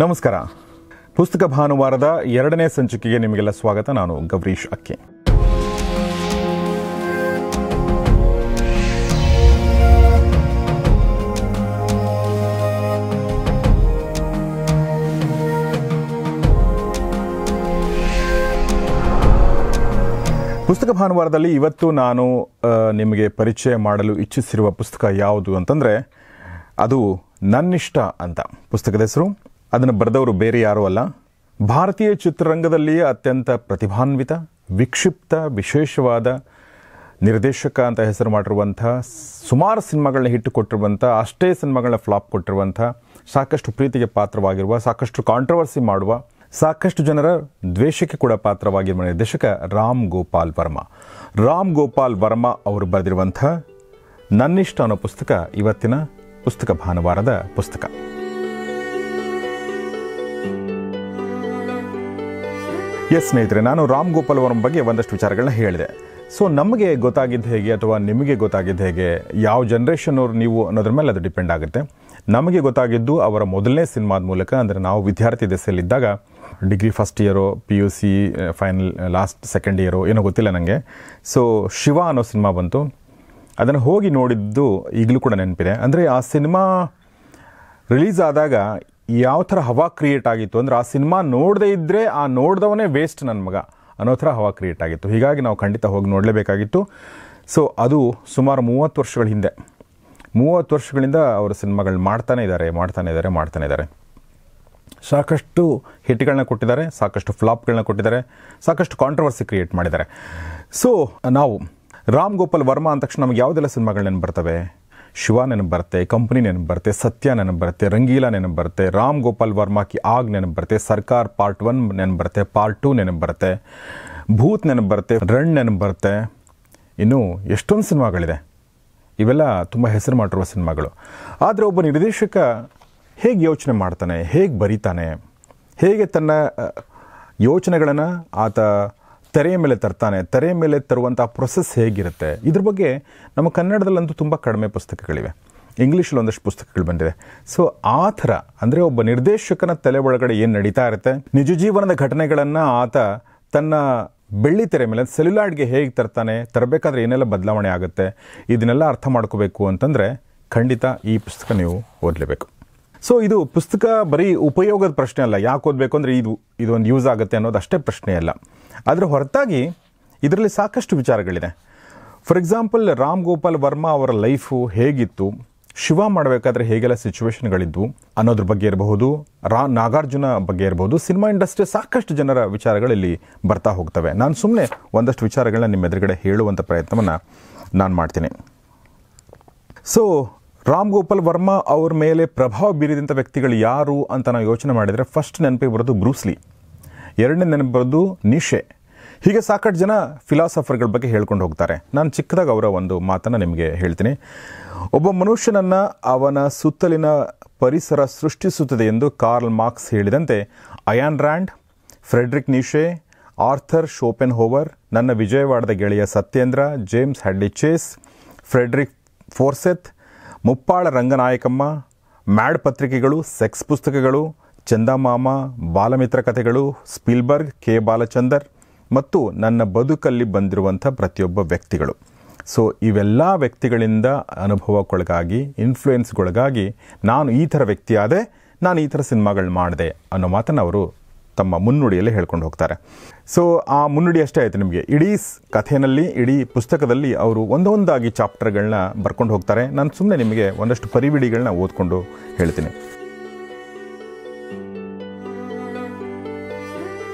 ನಮಸ್ಕಾರ ಪುಸ್ತಕ ಭಾನುವಾರದ ಎರಡನೇ ಸಂಚಿಕೆಗೆ ನಿಮಗೆಲ್ಲ ಸ್ವಾಗತ ನಾನು ಗೌರೀಶ್ ಅಕ್ಕಿ ಪುಸ್ತಕ ಭಾನುವಾರದಲ್ಲಿ ಇವತ್ತು ನಾನು ನಿಮಗೆ ಪರಿಚಯ ಮಾಡಲು ಇಚ್ಛಿಸಿರುವ ಪುಸ್ತಕ ಯಾವುದು ಅಂತಂದರೆ ಅದು ನನ್ನಿಷ್ಟ ಅಂತ ಪುಸ್ತಕದ ಹೆಸರು ಅದನ್ನು ಬರೆದವರು ಬೇರೆ ಯಾರೂ ಅಲ್ಲ ಭಾರತೀಯ ಚಿತ್ರರಂಗದಲ್ಲಿಯೇ ಅತ್ಯಂತ ಪ್ರತಿಭಾನ್ವಿತ ವಿಕ್ಷಿಪ್ತ ವಿಶೇಷವಾದ ನಿರ್ದೇಶಕ ಅಂತ ಹೆಸರು ಮಾಡಿರುವಂಥ ಸುಮಾರು ಸಿನಿಮಾಗಳನ್ನ ಹಿಟ್ಟು ಕೊಟ್ಟಿರುವಂಥ ಅಷ್ಟೇ ಸಿನಿಮಾಗಳನ್ನ ಫ್ಲಾಪ್ ಕೊಟ್ಟಿರುವಂಥ ಸಾಕಷ್ಟು ಪ್ರೀತಿಗೆ ಪಾತ್ರವಾಗಿರುವ ಸಾಕಷ್ಟು ಕಾಂಟ್ರವರ್ಸಿ ಮಾಡುವ ಸಾಕಷ್ಟು ಜನರ ದ್ವೇಷಕ್ಕೆ ಕೂಡ ಪಾತ್ರವಾಗಿರುವ ನಿರ್ದೇಶಕ ರಾಮ್ ಗೋಪಾಲ್ ವರ್ಮಾ ರಾಮ್ ಗೋಪಾಲ್ ವರ್ಮಾ ಅವರು ಬರೆದಿರುವಂಥ ನನ್ನಿಷ್ಟ ಅನ್ನೋ ಪುಸ್ತಕ ಇವತ್ತಿನ ಪುಸ್ತಕ ಭಾನುವಾರದ ಪುಸ್ತಕ ಎಸ್ ಸ್ನೇಹಿತರೆ ನಾನು ರಾಮ್ ಗೋಪಾಲ್ ಅವರ ಬಗ್ಗೆ ಒಂದಷ್ಟು ವಿಚಾರಗಳನ್ನ ಹೇಳಿದೆ ಸೊ ನಮಗೆ ಗೊತ್ತಾಗಿದ್ದು ಹೇಗೆ ಅಥವಾ ನಿಮಗೆ ಗೊತ್ತಾಗಿದ್ದು ಹೇಗೆ ಯಾವ ಜನ್ರೇಷನ್ ಅವರು ನೀವು ಅನ್ನೋದ್ರ ಮೇಲೆ ಅದು ಡಿಪೆಂಡ್ ಆಗುತ್ತೆ ನಮಗೆ ಗೊತ್ತಾಗಿದ್ದು ಅವರ ಮೊದಲನೇ ಸಿನಿಮಾದ ಮೂಲಕ ಅಂದರೆ ನಾವು ವಿದ್ಯಾರ್ಥಿ ದೆಸೆಯಲ್ಲಿದ್ದಾಗ ಡಿಗ್ರಿ ಫಸ್ಟ್ ಇಯರೋ P U C final last second ಇಯರೋ ಏನೋ ಗೊತ್ತಿಲ್ಲ ನನಗೆ ಸೊ ಶಿವ ಅನ್ನೋ ಸಿನಿಮಾ ಬಂತು ಅದನ್ನು ಹೋಗಿ ನೋಡಿದ್ದು ಈಗಲೂ ಕೂಡ ನೆನಪಿದೆ ಅಂದರೆ ಆ ಸಿನಿಮಾ ರಿಲೀಸ್ ಆದಾಗ ಯಾವ ಥರ ಹವಾ ಕ್ರಿಯೇಟ್ ಆಗಿತ್ತು ಅಂದರೆ ಆ ಸಿನಿಮಾ ನೋಡದೇ ಇದ್ದರೆ ಆ ನೋಡಿದವನೇ ವೇಸ್ಟ್ ನನ್ನ ಮಗ ಅನ್ನೋ ಥರ ಹವಾ ಕ್ರಿಯೇಟ್ ಆಗಿತ್ತು ಹೀಗಾಗಿ ನಾವು ಖಂಡಿತ ಹೋಗಿ ನೋಡಲೇಬೇಕಾಗಿತ್ತು ಸೊ ಅದು ಸುಮಾರು ಮೂವತ್ತು ವರ್ಷಗಳ ಹಿಂದೆ ಮೂವತ್ತು ವರ್ಷಗಳಿಂದ ಅವರು ಸಿನಿಮಾಗಳು ಮಾಡ್ತಾನೇ ಇದ್ದಾರೆ ಮಾಡ್ತಾನೆ ಇದ್ದಾರೆ ಮಾಡ್ತಾನೆ ಇದ್ದಾರೆ ಸಾಕಷ್ಟು ಹಿಟ್ಗಳನ್ನ ಕೊಟ್ಟಿದ್ದಾರೆ ಸಾಕಷ್ಟು ಫ್ಲಾಪ್ಗಳನ್ನ ಕೊಟ್ಟಿದ್ದಾರೆ ಸಾಕಷ್ಟು ಕಾಂಟ್ರವರ್ಸಿ ಕ್ರಿಯೇಟ್ ಮಾಡಿದ್ದಾರೆ ಸೊ ನಾವು ರಾಮ್ ಗೋಪಾಲ್ ವರ್ಮಾ ಅಂದ ತಕ್ಷಣ ನಮಗೆ ಯಾವುದೆಲ್ಲ ಸಿನಿಮಾಗಳು ನೆನಪು ಬರ್ತವೆ ಶಿವ ನೆನಪು ಬರುತ್ತೆ ಕಂಪ್ನಿ ನೆನಪು ಬರುತ್ತೆ ಸತ್ಯ ನೆನಪು ಬರುತ್ತೆ ರಂಗೀಲಾ ನೆನಪು ಬರುತ್ತೆ ರಾಮ್ ಗೋಪಾಲ್ ವರ್ಮಾ ಕಿ ಆಗ್ ನೆನಪು ಬರುತ್ತೆ ಸರ್ಕಾರ್ ಪಾರ್ಟ್ ಒನ್ ನೆನಪು ಬರುತ್ತೆ ಪಾರ್ಟ್ ಟೂ ನೆನಪು ಬರುತ್ತೆ ಭೂತ್ ನೆನಪು ಬರುತ್ತೆ ರಣ್ ನೆನಪು ಬರುತ್ತೆ ಇನ್ನು ಎಷ್ಟೊಂದು ಸಿನಿಮಾಗಳಿದೆ ಇವೆಲ್ಲ ತುಂಬ ಹೆಸರು ಮಾಡಿರುವ ಸಿನಿಮಾಗಳು ಆದರೆ ಒಬ್ಬ ನಿರ್ದೇಶಕ ಹೇಗೆ ಯೋಚನೆ ಮಾಡ್ತಾನೆ ಹೇಗೆ ಬರೀತಾನೆ ಹೇಗೆ ತನ್ನ ಯೋಚನೆಗಳನ್ನು ಆತ ತೆರೆಯ ಮೇಲೆ ತರ್ತಾನೆ ತೆರೆಯ ಮೇಲೆ ತರುವಂಥ ಪ್ರೊಸೆಸ್ ಹೇಗಿರುತ್ತೆ ಇದ್ರ ಬಗ್ಗೆ ನಮ್ಮ ಕನ್ನಡದಲ್ಲಂತೂ ತುಂಬ ಕಡಿಮೆ ಪುಸ್ತಕಗಳಿವೆ ಇಂಗ್ಲೀಷಲ್ಲಿ ಒಂದಷ್ಟು ಪುಸ್ತಕಗಳು ಬಂದಿದೆ ಸೊ ಆ ಥರ ಅಂದರೆ ಒಬ್ಬ ನಿರ್ದೇಶಕನ ತಲೆ ಒಳಗಡೆ ಏನು ನಡೀತಾ ಇರುತ್ತೆ ನಿಜ ಜೀವನದ ಘಟನೆಗಳನ್ನು ಆತ ತನ್ನ ಬೆಳ್ಳಿ ತೆರೆ ಮೇಲೆ ಸೆಲ್ಯುಲಾಡ್ಗೆ ಹೇಗೆ ತರ್ತಾನೆ ತರಬೇಕಾದ್ರೆ ಏನೆಲ್ಲ ಬದಲಾವಣೆ ಆಗುತ್ತೆ ಇದನ್ನೆಲ್ಲ ಅರ್ಥ ಮಾಡ್ಕೋಬೇಕು ಅಂತಂದರೆ ಖಂಡಿತ ಈ ಪುಸ್ತಕ ನೀವು ಓದಲೇಬೇಕು ಸೊ ಇದು ಪುಸ್ತಕ ಬರೀ ಉಪಯೋಗದ ಪ್ರಶ್ನೆ ಅಲ್ಲ ಯಾಕೆ ಓದಬೇಕು ಅಂದರೆ ಇದು ಇದೊಂದು ಯೂಸ್ ಆಗುತ್ತೆ ಅನ್ನೋದು ಅಷ್ಟೇ ಪ್ರಶ್ನೆ ಅಲ್ಲ ಅದರ ಹೊರತಾಗಿ ಇದರಲ್ಲಿ ಸಾಕಷ್ಟು ವಿಚಾರಗಳಿದೆ ಫಾರ್ ಎಕ್ಸಾಂಪಲ್ ರಾಮ್ ಗೋಪಾಲ್ ವರ್ಮಾ ಅವರ ಲೈಫು ಹೇಗಿತ್ತು ಶಿವ ಮಾಡಬೇಕಾದ್ರೆ ಹೇಗೆಲ್ಲ ಸಿಚುವೇಶನ್ಗಳಿದ್ವು ಅನ್ನೋದ್ರ ಬಗ್ಗೆ ಇರಬಹುದು ರಾ ನಾಗಾರ್ಜುನ ಬಗ್ಗೆ ಇರಬಹುದು ಸಿನಿಮಾ ಇಂಡಸ್ಟ್ರಿ ಸಾಕಷ್ಟು ಜನರ ವಿಚಾರಗಳಲ್ಲಿ ಬರ್ತಾ ಹೋಗ್ತವೆ ನಾನು ಸುಮ್ಮನೆ ಒಂದಷ್ಟು ವಿಚಾರಗಳನ್ನ ನಿಮ್ಮ ಎದುರುಗಡೆ ಹೇಳುವಂಥ ಪ್ರಯತ್ನವನ್ನು ನಾನು ಮಾಡ್ತೀನಿ ಸೊ ರಾಮ್ ಗೋಪಾಲ್ ವರ್ಮಾ ಅವ್ರ ಮೇಲೆ ಪ್ರಭಾವ ಬೀರಿದಂಥ ವ್ಯಕ್ತಿಗಳು ಯಾರು ಅಂತ ನಾವು ಯೋಚನೆ ಮಾಡಿದರೆ ಫಸ್ಟ್ ನೆನಪಿಗೆ ಬರೋದು ಬ್ರೂಸ್ಲಿ ಎರಡನೇ ನೆನಪು ಬರೋದು ನಿಶೆ ಹೀಗೆ ಸಾಕಷ್ಟು ಜನ ಫಿಲಾಸಫರ್ಗಳ ಬಗ್ಗೆ ಹೇಳ್ಕೊಂಡು ಹೋಗ್ತಾರೆ ನಾನು ಚಿಕ್ಕದಾಗ ಅವರ ಒಂದು ಮಾತನ್ನು ನಿಮಗೆ ಹೇಳ್ತೀನಿ ಒಬ್ಬ ಮನುಷ್ಯನನ್ನು ಅವನ ಸುತ್ತಲಿನ ಪರಿಸರ ಸೃಷ್ಟಿಸುತ್ತದೆ ಎಂದು ಕಾರ್ಲ್ ಮಾರ್ಕ್ಸ್ ಹೇಳಿದಂತೆ Ayn Rand Friedrich Nietzsche Arthur Schopenhauer ನನ್ನ ವಿಜಯವಾಡದ ಗೆಳೆಯ Satyendra James Hadley Chase Frederick Forsyth Muppala Ranganayakamma Mad ಪತ್ರಿಕೆಗಳು ಸೆಕ್ಸ್ ಪುಸ್ತಕಗಳು ಚಂದಮಾಮ ಬಾಲಮಿತ್ರ ಕಥೆಗಳು ಸ್ಪಿಲ್ಬರ್ಗ್ ಕೆ ಬಾಲಚಂದರ್ ಮತ್ತು ನನ್ನ ಬದುಕಲ್ಲಿ ಬಂದಿರುವಂಥ ಪ್ರತಿಯೊಬ್ಬ ವ್ಯಕ್ತಿಗಳು ಸೊ ಇವೆಲ್ಲ ವ್ಯಕ್ತಿಗಳಿಂದ ಅನುಭವಕ್ಕೊಳಗಾಗಿ ಇನ್ಫ್ಲೂಯೆನ್ಸ್ಗೊಳಗಾಗಿ ನಾನು ಈ ಥರ ವ್ಯಕ್ತಿಯಾದೆ ನಾನು ಈ ಥರ ಸಿನಿಮಾಗಳು ಮಾಡಿದೆ ಅನ್ನೋ ಮಾತನ್ನು ಅವರು ತಮ್ಮ ಮುನ್ನುಡಿಯಲ್ಲಿ ಹೇಳ್ಕೊಂಡು ಹೋಗ್ತಾರೆ ಸೊ ಆ ಮುನ್ನುಡಿ ಅಷ್ಟೇ ಆಯಿತು ನಿಮಗೆ ಇಡೀ ಕಥೆಯಲ್ಲಿ ಇಡೀ ಪುಸ್ತಕದಲ್ಲಿ ಅವರು ಒಂದೊಂದಾಗಿ ಚಾಪ್ಟರ್ಗಳನ್ನ ಬರ್ಕೊಂಡು ಹೋಗ್ತಾರೆ ನಾನು ಸುಮ್ಮನೆ ನಿಮಗೆ ಒಂದಷ್ಟು ಪರಿವಿಡಿಗಳನ್ನ ಓದ್ಕೊಂಡು ಹೇಳ್ತೀನಿ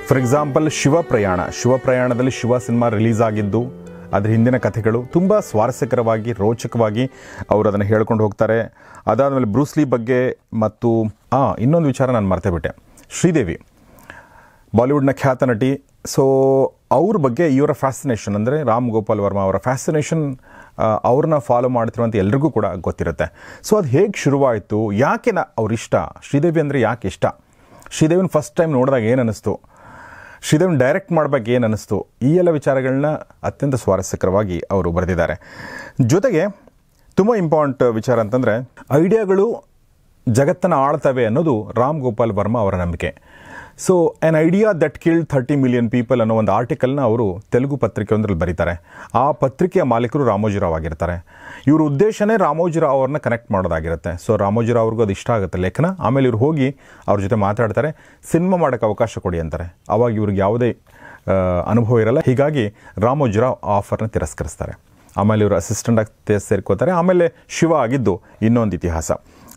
ಫಾರ್ ಎಕ್ಸಾಂಪಲ್ ಶಿವ ಪ್ರಯಾಣ ಶಿವ ಪ್ರಯಾಣದಲ್ಲಿ ಶಿವ ಸಿನಿಮಾ ರಿಲೀಸ್ ಆಗಿದ್ದು ಅದರ ಹಿಂದಿನ ಕಥೆಗಳು ತುಂಬ ಸ್ವಾರಸ್ಯಕರವಾಗಿ ರೋಚಕವಾಗಿ ಅವರು ಅದನ್ನು ಹೇಳ್ಕೊಂಡು ಹೋಗ್ತಾರೆ ಅದಾದಮೇಲೆ ಬ್ರೂಸ್ಲಿ ಬಗ್ಗೆ ಮತ್ತು ಆ ಇನ್ನೊಂದು ವಿಚಾರ ನಾನು ಮರ್ತೇಬಿಟ್ಟೆ ಬಿಟ್ಟೆ ಶ್ರೀದೇವಿ ಬಾಲಿವುಡ್ನ ಖ್ಯಾತ ನಟಿ ಸೊ ಅವ್ರ ಬಗ್ಗೆ ಇವರ ಫ್ಯಾಸಿನೇಷನ್ ಅಂದರೆ ರಾಮ್ ಗೋಪಾಲ್ ವರ್ಮಾ ಅವರ ಫ್ಯಾಸಿನೇಷನ್ ಅವ್ರನ್ನ ಫಾಲೋ ಮಾಡ್ತಿರುವಂಥ ಎಲ್ರಿಗೂ ಕೂಡ ಗೊತ್ತಿರುತ್ತೆ ಸೊ ಅದು ಹೇಗೆ ಶುರುವಾಯಿತು ಯಾಕೆ ನಾ ಅವ್ರ ಇಷ್ಟ ಶ್ರೀದೇವಿ ಅಂದರೆ ಯಾಕೆ ಇಷ್ಟ ಶ್ರೀದೇವಿನ ಫಸ್ಟ್ ಟೈಮ್ ನೋಡಿದಾಗ ಏನು ಅನ್ನಿಸ್ತು ಶ್ರೀಧರ್ ಡೈರೆಕ್ಟ್ ಮಾಡಬೇಕು ಏನು ಅನ್ನಿಸ್ತು ಈ ಎಲ್ಲ ವಿಚಾರಗಳನ್ನ ಅತ್ಯಂತ ಸ್ವಾರಸ್ಯಕರವಾಗಿ ಅವರು ಬರೆದಿದ್ದಾರೆ ಜೊತೆಗೆ ತುಂಬ ಇಂಪಾರ್ಟೆಂಟ್ ವಿಚಾರ ಅಂತಂದರೆ ಐಡಿಯಾಗಳು ಜಗತ್ತನ್ನು ಆಳ್ತವೆ ಅನ್ನೋದು ರಾಮ್ ಗೋಪಾಲ್ ವರ್ಮಾ ಅವರ ನಂಬಿಕೆ so an idea that killed thirty million people ಅನ್ನೋ ಒಂದು ಆರ್ಟಿಕಲ್ನ ಅವರು ತೆಲುಗು ಒಂದರಲ್ಲಿ ಬರೀತಾರೆ ಆ ಪತ್ರಿಕೆಯ ಮಾಲೀಕರು ರಾಮೋಜಿರಾವ್ ಆಗಿರ್ತಾರೆ ಇವ್ರ ಉದ್ದೇಶನೇ ರಾಮೋಜಿರಾವ್ ಅವ್ರನ್ನ ಕನೆಕ್ಟ್ ಮಾಡೋದಾಗಿರುತ್ತೆ ಸೊ ರಾಮೋಜಿರಾವ್ ಅವ್ರಿಗೂ ಅದು ಇಷ್ಟ ಆಗುತ್ತೆ ಲೇಖನ ಆಮೇಲೆ ಇವ್ರು ಹೋಗಿ ಅವ್ರ ಜೊತೆ ಮಾತಾಡ್ತಾರೆ ಸಿನಿಮಾ ಮಾಡೋಕ್ಕೆ ಅವಕಾಶ ಕೊಡಿ ಅಂತಾರೆ ಅವಾಗ ಇವ್ರಿಗೆ ಯಾವುದೇ ಅನುಭವ ಇರಲ್ಲ ಹೀಗಾಗಿ ರಾಮೋಜಿರಾವ್ ಆ ಆಫರ್ನ ತಿರಸ್ಕರಿಸ್ತಾರೆ ಆಮೇಲೆ ಇವರು ಅಸಿಸ್ಟೆಂಟಾಗಿ ಸೇರ್ಕೋತಾರೆ ಆಮೇಲೆ ಶಿವ ಆಗಿದ್ದು ಇನ್ನೊಂದು ಇತಿಹಾಸ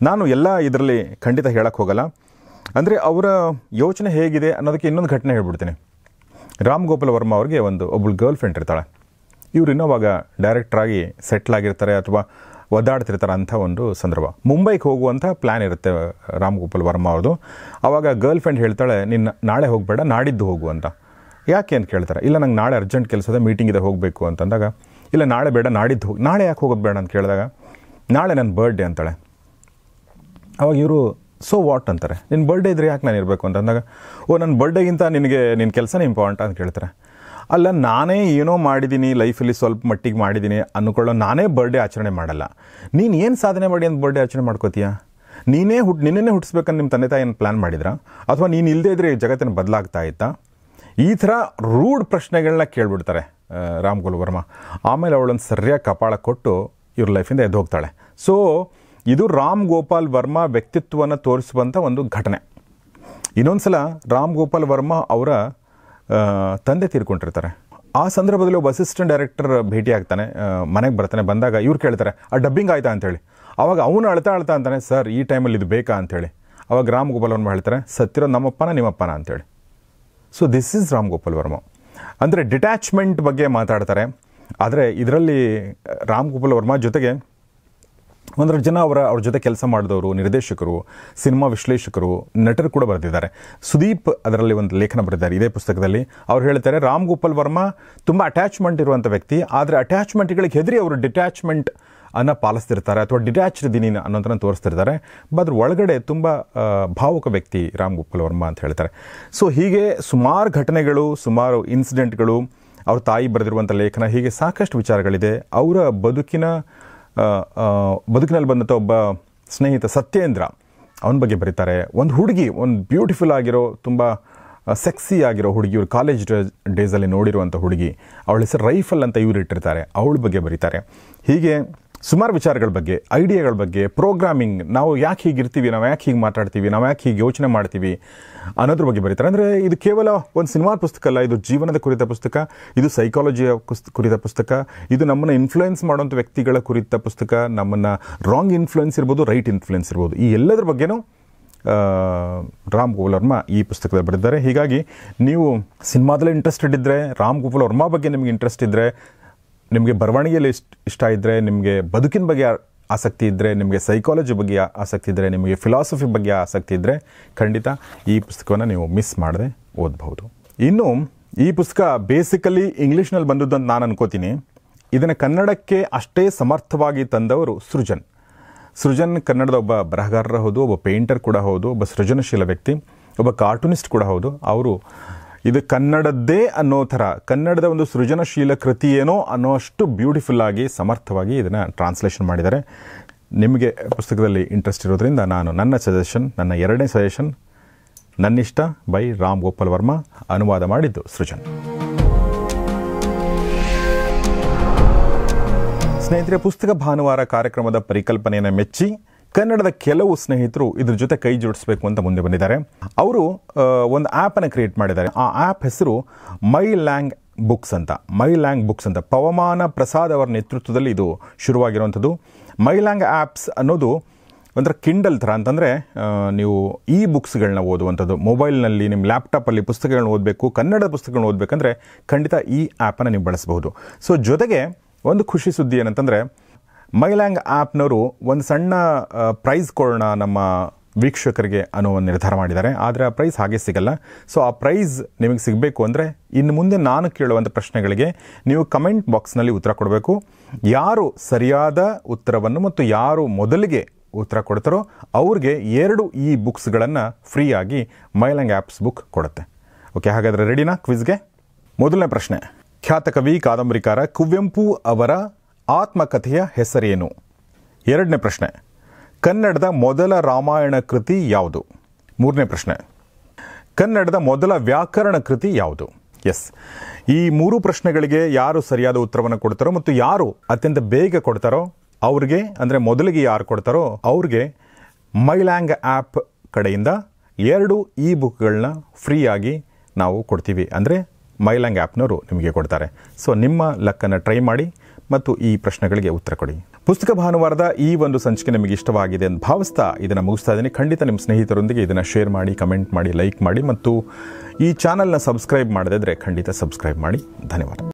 ನಾನು ಎಲ್ಲ ಇದರಲ್ಲಿ ಖಂಡಿತ ಹೇಳಕ್ಕೆ ಹೋಗಲ್ಲ ಅಂದರೆ ಅವರ ಯೋಚನೆ ಹೇಗಿದೆ ಅನ್ನೋದಕ್ಕೆ ಇನ್ನೊಂದು ಘಟನೆ ಹೇಳ್ಬಿಡ್ತೀನಿ ರಾಮ್ ಗೋಪಾಲ್ ವರ್ಮಾ ಅವ್ರಿಗೆ ಒಂದು ಒಬ್ಬಳು ಗರ್ಲ್ ಫ್ರೆಂಡ್ ಇರ್ತಾಳೆ ಇವರು ಇನ್ನೋವಾಗ ಡೈರೆಕ್ಟ್ರಾಗಿ ಸೆಟ್ಲ್ ಆಗಿರ್ತಾರೆ ಅಥವಾ ಒದ್ದಾಡ್ತಿರ್ತಾರೆ ಅಂಥ ಒಂದು ಸಂದರ್ಭ ಮುಂಬೈಗೆ ಹೋಗುವಂಥ ಪ್ಲ್ಯಾನ್ ಇರುತ್ತೆ ರಾಮ್ ಗೋಪಾಲ್ ವರ್ಮಾ ಅವ್ರದ್ದು ಆವಾಗ ಗರ್ಲ್ ಫ್ರೆಂಡ್ ಹೇಳ್ತಾಳೆ ನಿನ್ನ ನಾಳೆ ಹೋಗಬೇಡ ನಾಡಿದ್ದು ಹೋಗು ಅಂತ ಯಾಕೆ ಅಂತ ಕೇಳ್ತಾರೆ ಇಲ್ಲ ನಂಗೆ ನಾಳೆ ಅರ್ಜೆಂಟ್ ಕೆಲಸದ ಮೀಟಿಂಗ್ ಇದೆ ಹೋಗಬೇಕು ಅಂತಂದಾಗ ಇಲ್ಲ ನಾಳೆ ಬೇಡ ನಾಡಿದ್ದು ಹೋಗಿ ನಾಳೆ ಯಾಕೆ ಹೋಗೋದು ಬೇಡ ಅಂತ ಕೇಳಿದಾಗ ನಾಳೆ ನನ್ನ ಬರ್ಡೇ ಅಂತಾಳೆ ಅವಾಗ ಇವರು ಸೊ ವಾಟ್ ಅಂತಾರೆ ನಿನ್ನ ಬರ್ಡೇ ಇದ್ರೆ ಯಾಕೆ ನಾನು ಇರಬೇಕು ಅಂತ ಅಂದಾಗ ಓ ನನ್ನ ಬರ್ಡೇಗಿಂತ ನಿನಗೆ ನಿನ್ನ ಕೆಲಸನೇ ಇಂಪಾರ್ಟೆಂಟ್ ಅಂತ ಕೇಳ್ತಾರೆ ಅಲ್ಲ ನಾನೇ ಏನೋ ಮಾಡಿದ್ದೀನಿ ಲೈಫಲ್ಲಿ ಸ್ವಲ್ಪ ಮಟ್ಟಿಗೆ ಮಾಡಿದ್ದೀನಿ ಅನ್ಕೊಳ್ಳೋ ನಾನೇ ಬರ್ಡೇ ಆಚರಣೆ ಮಾಡಲ್ಲ ನೀನು ಏನು ಸಾಧನೆ ಮಾಡಿ ಅಂತ ಬರ್ಡೇ ಆಚರಣೆ ಮಾಡ್ಕೋತೀಯ ನೀನೇ ಹುಟ್ಟು ನಿನ್ನೇ ಹುಟ್ಟಿಸ್ಬೇಕಂತ ನಿಮ್ಮ ತಂದೆ ತಾಯಿ ಏನು ಪ್ಲ್ಯಾನ್ ಮಾಡಿದ್ರಾ ಅಥವಾ ನೀನು ಇಲ್ಲದೇ ಇದ್ದರೆ ಜಗತ್ತಿನ ಬದಲಾಗ್ತಾ ಇತ್ತಾ ಈ ಥರ ರೂಢ್ ಪ್ರಶ್ನೆಗಳನ್ನ ಕೇಳಿಬಿಡ್ತಾರೆ ರಾಮ್ ಗೋಲ್ ವರ್ಮ ಆಮೇಲೆ ಅವಳೊಂದು ಸರಿಯಾಗಿ ಕಪಾಳ ಕೊಟ್ಟು ಇವ್ರ ಲೈಫಿಂದ ಎದ್ದು ಹೋಗ್ತಾಳೆ ಸೊ ಇದು ರಾಮ್ ಗೋಪಾಲ್ ವರ್ಮಾ ವ್ಯಕ್ತಿತ್ವವನ್ನು ತೋರಿಸುವಂಥ ಒಂದು ಘಟನೆ ಇನ್ನೊಂದು ಸಲ ರಾಮ್ ಗೋಪಾಲ್ ವರ್ಮಾ ಅವರ ತಂದೆ ತೀರ್ಕೊಂಡಿರ್ತಾರೆ ಆ ಸಂದರ್ಭದಲ್ಲಿ ಒಬ್ಬ ಅಸಿಸ್ಟೆಂಟ್ ಡೈರೆಕ್ಟರ್ ಭೇಟಿ ಆಗ್ತಾನೆ ಮನೆಗೆ ಬರ್ತಾನೆ ಬಂದಾಗ ಇವ್ರು ಕೇಳ್ತಾರೆ ಆ ಡಬ್ಬಿಂಗ್ ಆಯ್ತಾ ಅಂತೇಳಿ ಅವಾಗ ಅವನು ಅಳ್ತಾ ಅಳ್ತಾ ಅಂತಾನೆ ಸರ್ ಈ ಟೈಮಲ್ಲಿ ಇದು ಬೇಕಾ ಅಂಥೇಳಿ ಅವಾಗ ರಾಮ್ ಗೋಪಾಲ್ ವರ್ಮಾ ಹೇಳ್ತಾರೆ ಸತ್ತಿರೋ ನಮ್ಮಪ್ಪನ ನಿಮ್ಮಪ್ಪನ ಅಂತೇಳಿ so this is Ram Gopal Varma ಅಂದರೆ ಡಿಟ್ಯಾಚ್ಮೆಂಟ್ ಬಗ್ಗೆ ಮಾತಾಡ್ತಾರೆ ಆದರೆ ಇದರಲ್ಲಿ ರಾಮ್ ಗೋಪಾಲ್ ವರ್ಮ ಜೊತೆಗೆ ಒಂದರ ಜನ ಅವರ ಅವ್ರ ಜೊತೆ ಕೆಲಸ ಮಾಡಿದವರು ನಿರ್ದೇಶಕರು ಸಿನಿಮಾ ವಿಶ್ಲೇಷಕರು ನಟರು ಕೂಡ ಬರೆದಿದ್ದಾರೆ ಸುದೀಪ್ ಅದರಲ್ಲಿ ಒಂದು ಲೇಖನ ಬರೆದಿದ್ದಾರೆ ಇದೇ ಪುಸ್ತಕದಲ್ಲಿ ಅವ್ರು ಹೇಳ್ತಾರೆ ರಾಮ್ ಗೋಪಾಲ್ ವರ್ಮಾ ತುಂಬ ಅಟ್ಯಾಚ್ಮೆಂಟ್ ಇರುವಂಥ ವ್ಯಕ್ತಿ ಆದರೆ ಅಟ್ಯಾಚ್ಮೆಂಟ್ಗಳಿಗೆ ಹೆದರಿ ಅವರು ಡಿಟ್ಯಾಚ್ಮೆಂಟ್ ಅನ್ನು ಪಾಲಿಸ್ತಿರ್ತಾರೆ ಅಥವಾ ಡಿಟ್ಯಾಚ್ಡ್ ಇದೀನಿ ಅನ್ನೋದನ್ನು ತೋರಿಸ್ತಿರ್ತಾರೆ ಅದ್ರ ಒಳಗಡೆ ತುಂಬ ಭಾವುಕ ವ್ಯಕ್ತಿ ರಾಮ್ ಗೋಪಾಲ್ ವರ್ಮ ಅಂತ ಹೇಳ್ತಾರೆ ಸೊ ಹೀಗೆ ಸುಮಾರು ಘಟನೆಗಳು ಸುಮಾರು ಇನ್ಸಿಡೆಂಟ್ಗಳು ಅವ್ರ ತಾಯಿ ಬರೆದಿರುವಂಥ ಲೇಖನ ಹೀಗೆ ಸಾಕಷ್ಟು ವಿಚಾರಗಳಿದೆ ಅವರ ಬದುಕಿನ ಬದುಕಿನಲ್ಲಿ ಬಂದಂಥ ಒಬ್ಬ ಸ್ನೇಹಿತ ಸತ್ಯೇಂದ್ರ ಅವನ ಬಗ್ಗೆ ಬರೀತಾರೆ ಒಂದು ಹುಡುಗಿ ಒಂದು ಬ್ಯೂಟಿಫುಲ್ ಆಗಿರೋ ತುಂಬ ಸೆಕ್ಸಿ ಆಗಿರೋ ಹುಡುಗಿ ಇವರು ಕಾಲೇಜ್ ಡೇಸಲ್ಲಿ ನೋಡಿರುವಂಥ ಹುಡುಗಿ ಅವಳ ಹೆಸರು ರೈಫಲ್ ಅಂತ ಇವರು ಇಟ್ಟಿರ್ತಾರೆ ಅವಳ ಬಗ್ಗೆ ಬರೀತಾರೆ ಹೀಗೆ ಸುಮಾರು ವಿಚಾರಗಳ ಬಗ್ಗೆ ಐಡಿಯಾಗಳ ಬಗ್ಗೆ ಪ್ರೋಗ್ರಾಮಿಂಗ್ ನಾವು ಯಾಕೆ ಹೀಗಿರ್ತೀವಿ ನಾವು ಯಾಕೆ ಹೀಗೆ ಮಾತಾಡ್ತೀವಿ ನಾವು ಯಾಕೆ ಹೀಗೆ ಯೋಚನೆ ಮಾಡ್ತೀವಿ ಅನ್ನೋದ್ರ ಬಗ್ಗೆ ಬರೀತಾರೆ ಅಂದರೆ ಇದು ಕೇವಲ ಒಂದು ಸಿನಿಮಾ ಪುಸ್ತಕ ಅಲ್ಲ ಇದು ಜೀವನದ ಕುರಿತ ಪುಸ್ತಕ ಇದು ಸೈಕಾಲಜಿಯ ಕುರಿತ ಪುಸ್ತಕ ಇದು ನಮ್ಮನ್ನು ಇನ್ಫ್ಲುಯೆನ್ಸ್ ಮಾಡುವಂಥ ವ್ಯಕ್ತಿಗಳ ಕುರಿತ ಪುಸ್ತಕ ನಮ್ಮನ್ನು ರಾಂಗ್ ಇನ್ಫ್ಲುಯೆನ್ಸ್ ಇರ್ಬೋದು ರೈಟ್ ಇನ್ಫ್ಲುಯೆನ್ಸ್ ಇರ್ಬೋದು ಈ ಎಲ್ಲದರ ಬಗ್ಗೆನೂ ರಾಮ್ ಗೋಪಾಲ್ ವರ್ಮ ಈ ಪುಸ್ತಕದಲ್ಲಿ ಬರೆದಿದ್ದಾರೆ ಹೀಗಾಗಿ ನೀವು ಸಿನಿಮಾದಲ್ಲೇ ಇಂಟ್ರೆಸ್ಟೆಡ್ ಇದ್ದರೆ ರಾಮ್ ಗೋಪಾಲ್ ವರ್ಮ ಬಗ್ಗೆ ನಿಮಗೆ ಇಂಟ್ರೆಸ್ಟ್ ಇದ್ದರೆ ನಿಮಗೆ ಬರವಣಿಗೆಯಲ್ಲಿ ಇಷ್ಟ ಇಷ್ಟ ಇದ್ದರೆ ನಿಮಗೆ ಬದುಕಿನ ಬಗ್ಗೆ ಆಸಕ್ತಿ ಇದ್ದರೆ ನಿಮಗೆ ಸೈಕಾಲಜಿ ಬಗ್ಗೆ ಆಸಕ್ತಿ ಇದ್ದರೆ ನಿಮಗೆ ಫಿಲಾಸಫಿ ಬಗ್ಗೆ ಆಸಕ್ತಿ ಇದ್ದರೆ ಖಂಡಿತ ಈ ಪುಸ್ತಕವನ್ನು ನೀವು ಮಿಸ್ ಮಾಡದೆ ಓದಬಹುದು ಇನ್ನು ಈ ಪುಸ್ತಕ ಬೇಸಿಕಲಿ ಇಂಗ್ಲೀಷ್ನಲ್ಲಿ ಬಂದದ್ದು ಅಂತ ನಾನು ಅನ್ಕೋತೀನಿ ಇದನ್ನು ಕನ್ನಡಕ್ಕೆ ಅಷ್ಟೇ ಸಮರ್ಥವಾಗಿ ತಂದವರು ಸೃಜನ್ ಸೃಜನ್ ಕನ್ನಡದ ಒಬ್ಬ ಬರಹಗಾರರ ಹೌದು ಒಬ್ಬ ಪೇಂಟರ್ ಕೂಡ ಹೌದು ಒಬ್ಬ ಸೃಜನಶೀಲ ವ್ಯಕ್ತಿ ಒಬ್ಬ ಕಾರ್ಟೂನಿಸ್ಟ್ ಕೂಡ ಹೌದು ಅವರು ಇದು ಕನ್ನಡದ್ದೇ ಅನ್ನೋ ಥರ ಕನ್ನಡದ ಒಂದು ಸೃಜನಶೀಲ ಕೃತಿ ಏನೋ ಅನ್ನೋ ಅಷ್ಟು ಬ್ಯೂಟಿಫುಲ್ ಆಗಿ ಸಮರ್ಥವಾಗಿ ಇದನ್ನು ಟ್ರಾನ್ಸ್ಲೇಷನ್ ಮಾಡಿದ್ದಾರೆ ನಿಮಗೆ ಪುಸ್ತಕದಲ್ಲಿ ಇಂಟ್ರೆಸ್ಟ್ ಇರೋದರಿಂದ ನಾನು ನನ್ನ ಸಜೆಷನ್ ನನ್ನ ಎರಡನೇ ಸಜೆಷನ್ ನನ್ನಿಷ್ಟ ಬೈ ರಾಮ್ ಗೋಪಾಲ್ ವರ್ಮಾ ಅನುವಾದ ಮಾಡಿದ್ದು ಸೃಜನ್ ಸ್ನೇಹಿತರೆ ಪುಸ್ತಕ ಭಾನುವಾರ ಕಾರ್ಯಕ್ರಮದ ಪರಿಕಲ್ಪನೆಯನ್ನು ಮೆಚ್ಚಿ ಕನ್ನಡದ ಕೆಲವು ಸ್ನೇಹಿತರು ಇದ್ರ ಜೊತೆ ಕೈ ಜೋಡಿಸಬೇಕು ಅಂತ ಮುಂದೆ ಬಂದಿದ್ದಾರೆ ಅವರು ಒಂದು ಆ್ಯಪನ್ನು ಕ್ರಿಯೇಟ್ ಮಾಡಿದ್ದಾರೆ ಆ ಆ್ಯಪ್ ಹೆಸರು ಮೈ ಲ್ಯಾಂಗ್ ಬುಕ್ಸ್ ಅಂತ ಮೈ ಲ್ಯಾಂಗ್ ಬುಕ್ಸ್ ಅಂತ ಪವಮಾನ ಪ್ರಸಾದ್ ಅವರ ನೇತೃತ್ವದಲ್ಲಿ ಇದು ಶುರುವಾಗಿರುವಂಥದ್ದು ಮೈ ಲ್ಯಾಂಗ್ ಆ್ಯಪ್ಸ್ ಅನ್ನೋದು ಒಂಥರ ಕಿಂಡಲ್ ಥರ ಅಂತಂದರೆ ನೀವು ಇ ಬುಕ್ಸ್ಗಳನ್ನ ಓದುವಂಥದ್ದು ಮೊಬೈಲ್ನಲ್ಲಿ ನಿಮ್ಮ ಲ್ಯಾಪ್ಟಾಪಲ್ಲಿ ಪುಸ್ತಕಗಳನ್ನ ಓದಬೇಕು ಕನ್ನಡ ಪುಸ್ತಕಗಳನ್ನ ಓದಬೇಕಂದ್ರೆ ಖಂಡಿತ ಈ ಆ್ಯಪನ್ನು ನೀವು ಬಳಸಬಹುದು ಸೊ ಜೊತೆಗೆ ಒಂದು ಖುಷಿ ಸುದ್ದಿ ಏನಂತಂದರೆ ಮೈಲ್ಯಾಂಗ್ ಆ್ಯಪ್ನವರು ಒಂದು ಸಣ್ಣ ಪ್ರೈಸ್ ಕೊಡೋಣ ನಮ್ಮ ವೀಕ್ಷಕರಿಗೆ ಅನ್ನೋ ಒಂದು ನಿರ್ಧಾರ ಮಾಡಿದ್ದಾರೆ ಆದರೆ ಆ ಪ್ರೈಸ್ ಹಾಗೆ ಸಿಗಲ್ಲ ಸೊ ಆ ಪ್ರೈಸ್ ನಿಮಗೆ ಸಿಗಬೇಕು ಅಂದರೆ ಇನ್ನು ಮುಂದೆ ನಾನು ಕೇಳುವಂಥ ಪ್ರಶ್ನೆಗಳಿಗೆ ನೀವು ಕಮೆಂಟ್ ಬಾಕ್ಸ್ನಲ್ಲಿ ಉತ್ತರ ಕೊಡಬೇಕು ಯಾರು ಸರಿಯಾದ ಉತ್ತರವನ್ನು ಮತ್ತು ಯಾರು ಮೊದಲಿಗೆ ಉತ್ತರ ಕೊಡ್ತಾರೋ ಅವ್ರಿಗೆ ಎರಡು ಈ ಬುಕ್ಸ್ಗಳನ್ನು ಫ್ರೀಯಾಗಿ ಮೈಲಂಗ್ ಆ್ಯಪ್ಸ್ ಬುಕ್ ಕೊಡುತ್ತೆ ಓಕೆ ಹಾಗಾದರೆ ರೆಡಿನಾ ಕ್ವಿಜ್ಗೆ ಮೊದಲನೇ ಪ್ರಶ್ನೆ ಖ್ಯಾತ ಕವಿ ಕಾದಂಬರಿಕಾರ ಕುವೆಂಪು ಅವರ ಆತ್ಮಕಥೆಯ ಹೆಸರೇನು ಎರಡನೇ ಪ್ರಶ್ನೆ ಕನ್ನಡದ ಮೊದಲ ರಾಮಾಯಣ ಕೃತಿ ಯಾವುದು ಮೂರನೇ ಪ್ರಶ್ನೆ ಕನ್ನಡದ ಮೊದಲ ವ್ಯಾಕರಣ ಕೃತಿ ಯಾವುದು ಎಸ್ ಈ ಮೂರು ಪ್ರಶ್ನೆಗಳಿಗೆ ಯಾರು ಸರಿಯಾದ ಉತ್ತರವನ್ನು ಕೊಡ್ತಾರೋ ಮತ್ತು ಯಾರು ಅತ್ಯಂತ ಬೇಗ ಕೊಡ್ತಾರೋ ಅವ್ರಿಗೆ ಅಂದರೆ ಮೊದಲಿಗೆ ಯಾರು ಕೊಡ್ತಾರೋ ಅವ್ರಿಗೆ ಮೈಲ್ಯಾಂಗ್ ಆ್ಯಪ್ ಕಡೆಯಿಂದ ಎರಡು ಇ ಬುಕ್ಗಳನ್ನ ಫ್ರೀಯಾಗಿ ನಾವು ಕೊಡ್ತೀವಿ ಅಂದರೆ ಮೈಲ್ಯಾಂಗ್ ಆ್ಯಪ್ನವರು ನಿಮಗೆ ಕೊಡ್ತಾರೆ ಸೊ ನಿಮ್ಮ ಲಕ್ಕನ್ನು ಟ್ರೈ ಮಾಡಿ ಮತ್ತು ಈ ಪ್ರಶ್ನೆಗಳಿಗೆ ಉತ್ತರ ಕೊಡಿ ಪುಸ್ತಕ ಭಾನುವಾರದ ಈ ಒಂದು ಸಂಚಿಕೆ ನಿಮಗೆ ಇಷ್ಟವಾಗಿದೆ ಅಂತ ಭಾವಿಸ್ತಾ ಇದನ್ನು ಮುಗಿಸ್ತಾ ಇದ್ದೀನಿ ಖಂಡಿತ ನಿಮ್ಮ ಸ್ನೇಹಿತರೊಂದಿಗೆ ಇದನ್ನು ಶೇರ್ ಮಾಡಿ ಕಮೆಂಟ್ ಮಾಡಿ ಲೈಕ್ ಮಾಡಿ ಮತ್ತು ಈ ಚಾನಲ್ನ ಸಬ್ಸ್ಕ್ರೈಬ್ ಮಾಡದಿದ್ದರೆ ಖಂಡಿತ ಸಬ್ಸ್ಕ್ರೈಬ್ ಮಾಡಿ ಧನ್ಯವಾದ